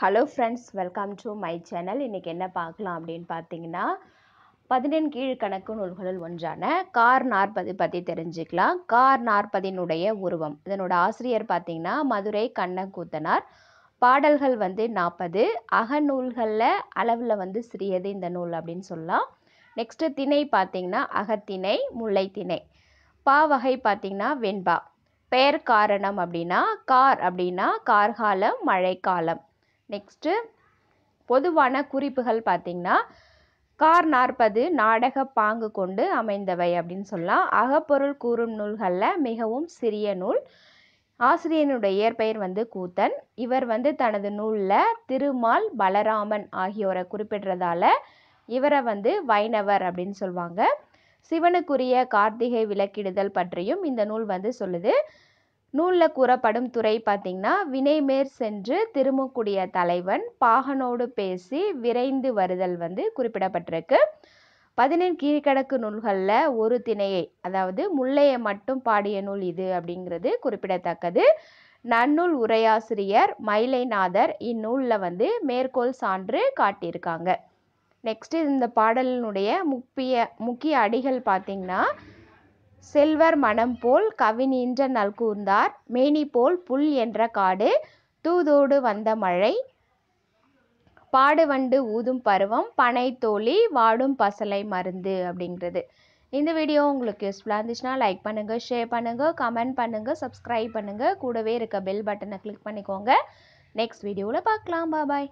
hello friends welcome to my channel இன்றைக்கி என்ன பார்க்கலாம் அப்படின்னு பார்த்தீங்கன்னா பதினெண் கீழ்கணக்கு நூல்களுள் ஒன்றான கார் நாற்பது பற்றி தெரிஞ்சுக்கலாம் கார் நாற்பதினுடைய உருவம் இதனோட ஆசிரியர் பார்த்திங்கன்னா மதுரை கண்ணக்கூத்தனார் பாடல்கள் வந்து நாற்பது அகநூல்களில் அளவில் வந்து சிறியது இந்த நூல் அப்படின்னு சொல்லலாம் நெக்ஸ்ட்டு திணை பார்த்திங்கன்னா அகத்திணை முல்லைத்திணை பா வகை பார்த்திங்கன்னா வெண்பா பெயர் காரணம் அப்படின்னா கார் அப்படின்னா கார்காலம் மழைக்காலம் நெக்ஸ்ட்டு பொதுவான குறிப்புகள் பார்த்திங்கன்னா கார் நாற்பது நாடக பாங்கு கொண்டு அமைந்தவை அப்படின்னு சொல்லலாம் அகப்பொருள் கூறும் நூல்களில் மிகவும் சிறிய நூல் ஆசிரியனுடைய இயற்பெயர் வந்து கூத்தன் இவர் வந்து தனது நூலில் திருமால் பலராமன் ஆகியோரை குறிப்பிடுறதால இவரை வந்து வைணவர் அப்படின்னு சொல்லுவாங்க சிவனுக்குரிய கார்த்திகை விளக்கிடுதல் பற்றியும் இந்த நூல் வந்து சொல்லுது நூலில் கூறப்படும் துறை பார்த்திங்கன்னா வினைமேற் சென்று திருமக்கூடிய தலைவன் பாகனோடு பேசி விரைந்து வருதல் வந்து குறிப்பிடப்பட்டிருக்கு பதினெண் கீழ்கடக்கு நூல்களில் ஒரு திணையை அதாவது முல்லையை மட்டும் பாடிய நூல் இது அப்படிங்கிறது குறிப்பிடத்தக்கது நன்னூல் உரையாசிரியர் மயிலைநாதர் இந்நூலில் வந்து மேற்கோள் சான்று காட்டியிருக்காங்க நெக்ஸ்ட்டு இந்த பாடலினுடைய முக்கிய முக்கிய அடிகள் பார்த்திங்கன்னா செல்வர் மனம் போல் கவினின்ற நல்கூர்ந்தார் மேனி போல் புல் என்ற காடு தூதோடு வந்த மழை பாடுவண்டு ஊதும் பருவம் பனை தோழி வாடும் பசலை மருந்து அப்படிங்கிறது இந்த வீடியோ உங்களுக்கு யூஸ்ஃபுல்லாக இருந்துச்சுன்னா லைக் பண்ணுங்கள் ஷேர் பண்ணுங்கள் கமெண்ட் பண்ணுங்கள் சப்ஸ்கிரைப் பண்ணுங்கள் கூடவே இருக்க பெல் பட்டனை கிளிக் பண்ணிக்கோங்க நெக்ஸ்ட் வீடியோவில் பார்க்கலாம் பாபாய்